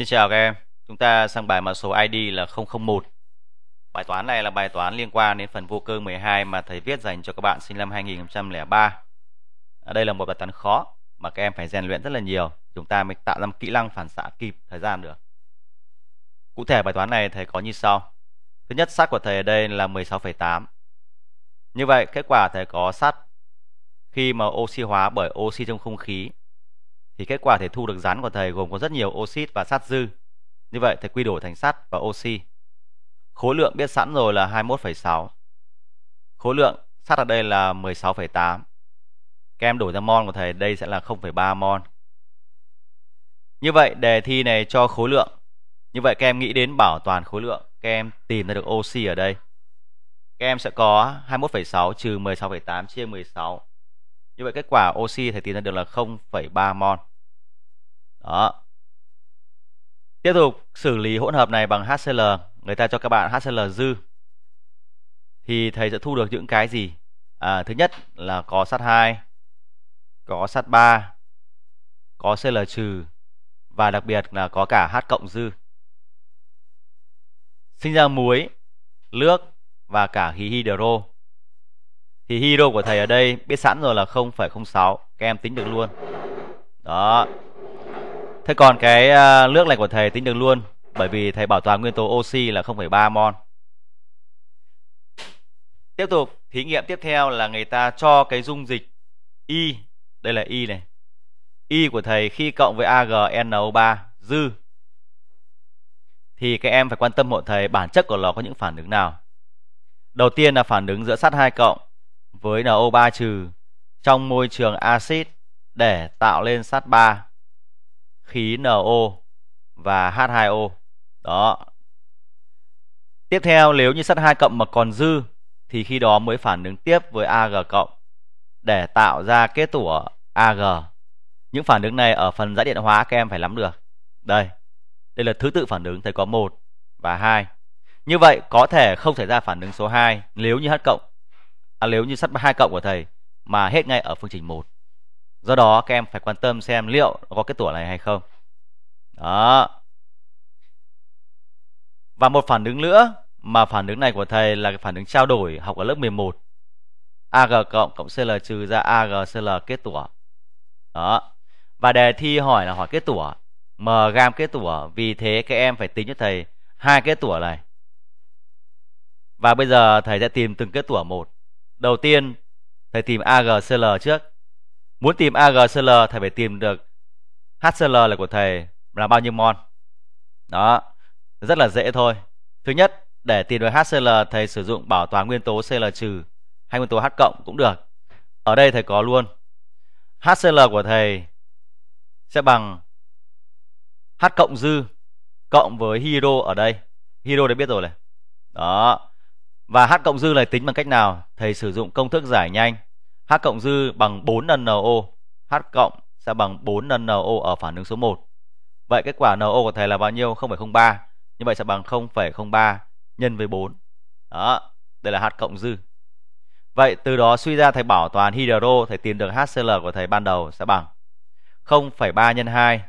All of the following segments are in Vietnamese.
Xin chào các em, chúng ta sang bài mã số ID là 001. Bài toán này là bài toán liên quan đến phần vô cơ 12 mà thầy viết dành cho các bạn sinh năm 2003. À, đây là một bài toán khó mà các em phải rèn luyện rất là nhiều, chúng ta mới tạo ra kỹ năng phản xạ kịp thời gian được. Cụ thể bài toán này thầy có như sau. Thứ nhất sát của thầy ở đây là 16,8. Như vậy kết quả thầy có sắt khi mà oxy hóa bởi oxy trong không khí thì kết quả thể thu được rắn của thầy gồm có rất nhiều oxit và sắt dư. Như vậy thầy quy đổi thành sắt và oxy. Khối lượng biết sẵn rồi là 21,6. Khối lượng sắt ở đây là 16,8. Các em đổi ra mol của thầy đây sẽ là 0,3 mol. Như vậy đề thi này cho khối lượng. Như vậy kem nghĩ đến bảo toàn khối lượng, kem tìm ra được oxy ở đây. kem sẽ có 21,6 trừ 16,8 chia 16. Như vậy kết quả oxy thầy tìm ra được là 0,3 mol đó tiếp tục xử lý hỗn hợp này bằng HCl người ta cho các bạn HCl dư thì thầy sẽ thu được những cái gì à, thứ nhất là có sắt 2 có sắt 3 có Cl trừ và đặc biệt là có cả H cộng dư sinh ra muối nước và cả khí hydro thì hydro của thầy ở đây biết sẵn rồi là 0,06 các em tính được luôn đó thế còn cái à, nước này của thầy tính được luôn bởi vì thầy bảo toàn nguyên tố oxy là 0,3 mol tiếp tục thí nghiệm tiếp theo là người ta cho cái dung dịch y đây là y này y của thầy khi cộng với AgNO3 dư thì các em phải quan tâm hộ thầy bản chất của nó có những phản ứng nào đầu tiên là phản ứng giữa sắt 2 cộng với NO3 trừ trong môi trường axit để tạo lên sắt 3 khí NO và H2O. Đó. Tiếp theo nếu như sắt 2 cộng mà còn dư thì khi đó mới phản ứng tiếp với Ag cộng để tạo ra kết tủa Ag. Những phản ứng này ở phần giải điện hóa các em phải nắm được. Đây. Đây là thứ tự phản ứng thầy có 1 và 2. Như vậy có thể không xảy ra phản ứng số 2 nếu như H cộng à, nếu như sắt 2 cộng của thầy mà hết ngay ở phương trình 1 do đó các em phải quan tâm xem liệu có cái tủa này hay không đó và một phản ứng nữa mà phản ứng này của thầy là cái phản ứng trao đổi học ở lớp 11 AG cộng cộng CL trừ ra AGCL kết tủa đó và đề thi hỏi là hỏi kết tủa M gam kết tủa vì thế các em phải tính cho thầy hai kết tủa này và bây giờ thầy sẽ tìm từng kết tủa một đầu tiên thầy tìm AGCL trước Muốn tìm AGCL thầy phải tìm được HCL là của thầy là bao nhiêu mol. Đó, rất là dễ thôi. Thứ nhất, để tìm được HCl thầy sử dụng bảo toàn nguyên tố Cl- trừ hay nguyên tố H cộng cũng được. Ở đây thầy có luôn. HCl của thầy sẽ bằng H cộng dư cộng với hydro ở đây. Hydro đã biết rồi này. Đó. Và H cộng dư này tính bằng cách nào? Thầy sử dụng công thức giải nhanh H cộng dư bằng 4NO, H cộng sẽ bằng 4NO ở phản ứng số 1. Vậy kết quả NO của thầy là bao nhiêu? 0,03. Như vậy sẽ bằng 0,03 nhân với 4. Đó, đây là H cộng dư. Vậy từ đó suy ra thầy bảo toàn hydro thầy tìm được HCl của thầy ban đầu sẽ bằng 0,3 nhân 2.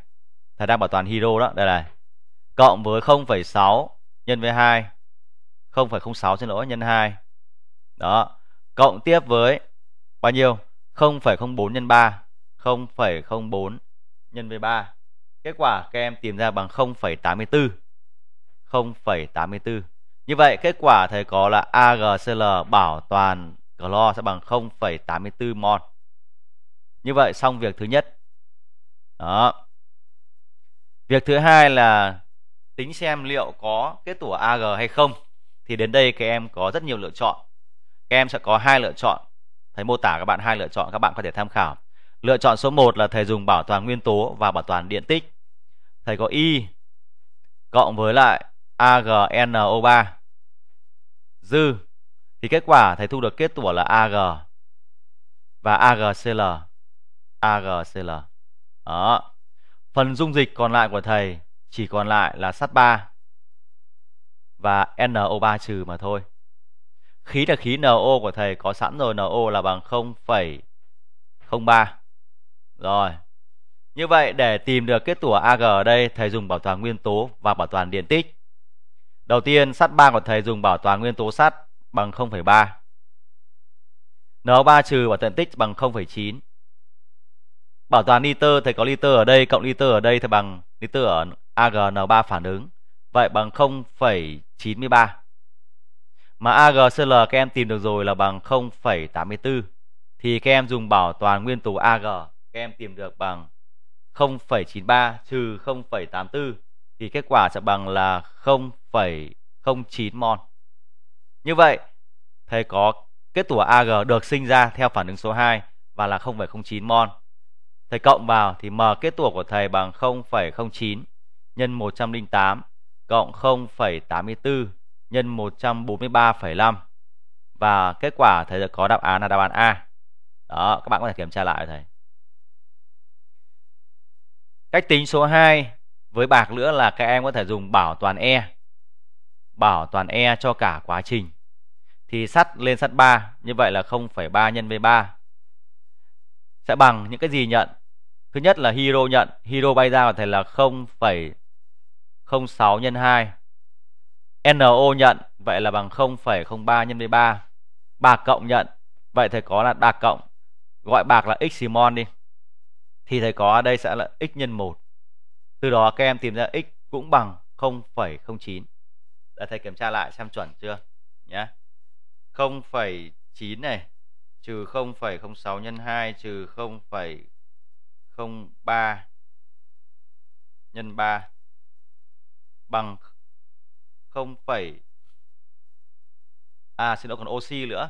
Thầy đang bảo toàn hydro đó, đây này. Cộng với 0,6 nhân với 2. 0,06 xin lỗi nhân 2. Đó, cộng tiếp với bao nhiêu 0,04 nhân 3 0,04 nhân với 3 kết quả các em tìm ra bằng 0,84 0,84 như vậy kết quả thầy có là AgCl bảo toàn clo sẽ bằng 0,84 mol như vậy xong việc thứ nhất đó việc thứ hai là tính xem liệu có kết tủa Ag hay không thì đến đây các em có rất nhiều lựa chọn các em sẽ có hai lựa chọn Thầy mô tả các bạn hai lựa chọn các bạn có thể tham khảo. Lựa chọn số 1 là thầy dùng bảo toàn nguyên tố và bảo toàn điện tích. Thầy có Y cộng với lại AgNO3 dư thì kết quả thầy thu được kết tủa là AG và AgCl. AgCl. Đó. Phần dung dịch còn lại của thầy chỉ còn lại là sắt 3 và NO3 trừ mà thôi khí là khí NO của thầy có sẵn rồi NO là bằng 0,03 rồi như vậy để tìm được kết tủa AG ở đây thầy dùng bảo toàn nguyên tố và bảo toàn điện tích đầu tiên sắt 3 của thầy dùng bảo toàn nguyên tố sắt bằng 0,3 NO3 trừ bảo toàn tích bằng 0,9 bảo toàn nitơ thầy có nitơ ở đây cộng nitơ ở đây thì bằng nitơ ở AgN3 phản ứng vậy bằng 0,93 mà AGCL các em tìm được rồi là bằng 0,84 thì các em dùng bảo toàn nguyên tố AG các em tìm được bằng 0,93 trừ 0,84 thì kết quả sẽ bằng là 0,09 mol. Như vậy thầy có kết tủa Ag được sinh ra theo phản ứng số 2 và là 0,09 mol. Thầy cộng vào thì M kết tủa của thầy bằng 0,09 nhân 108 cộng 0,84 nhân 143,5 và kết quả thầy có đáp án là đáp án A. Đó, các bạn có thể kiểm tra lại thầy. Cách tính số 2 với bạc nữa là các em có thể dùng bảo toàn E. Bảo toàn E cho cả quá trình. Thì sắt lên sắt 3, như vậy là 0,3 nhân với 3. Sẽ bằng những cái gì nhận? Thứ nhất là hero nhận, hero bay ra là thầy là 0,06 nhân 2 NO nhận vậy là bằng 0,03 nhân với 3. Bạc cộng nhận vậy thầy có là bạc cộng gọi bạc là x simon đi. Thì thầy có ở đây sẽ là x nhân 1. Từ đó các em tìm ra x cũng bằng 0,09. Để thầy kiểm tra lại xem chuẩn chưa nhé. 0,9 này trừ 0,06 nhân 2 trừ 0,03 nhân 3 bằng 0, à xin lỗi còn oxy nữa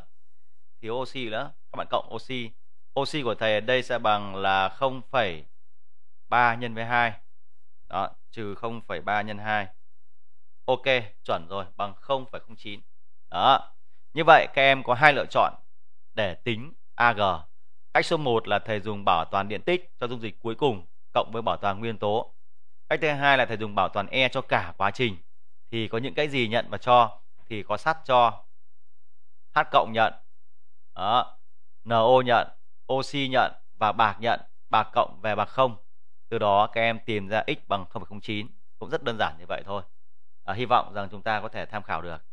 thiếu oxy nữa các bạn cộng oxy oxy của thầy ở đây sẽ bằng là 0,3 nhân với 2 đó trừ 0,3 nhân 2 ok chuẩn rồi bằng 0,09 đó như vậy các em có hai lựa chọn để tính Ag cách số 1 là thầy dùng bảo toàn điện tích cho dung dịch cuối cùng cộng với bảo toàn nguyên tố cách thứ hai là thầy dùng bảo toàn E cho cả quá trình thì có những cái gì nhận và cho thì có sắt cho H cộng nhận đó. NO nhận oxy nhận và bạc nhận bạc cộng về bạc không từ đó các em tìm ra x bằng 0,09 cũng rất đơn giản như vậy thôi à, hy vọng rằng chúng ta có thể tham khảo được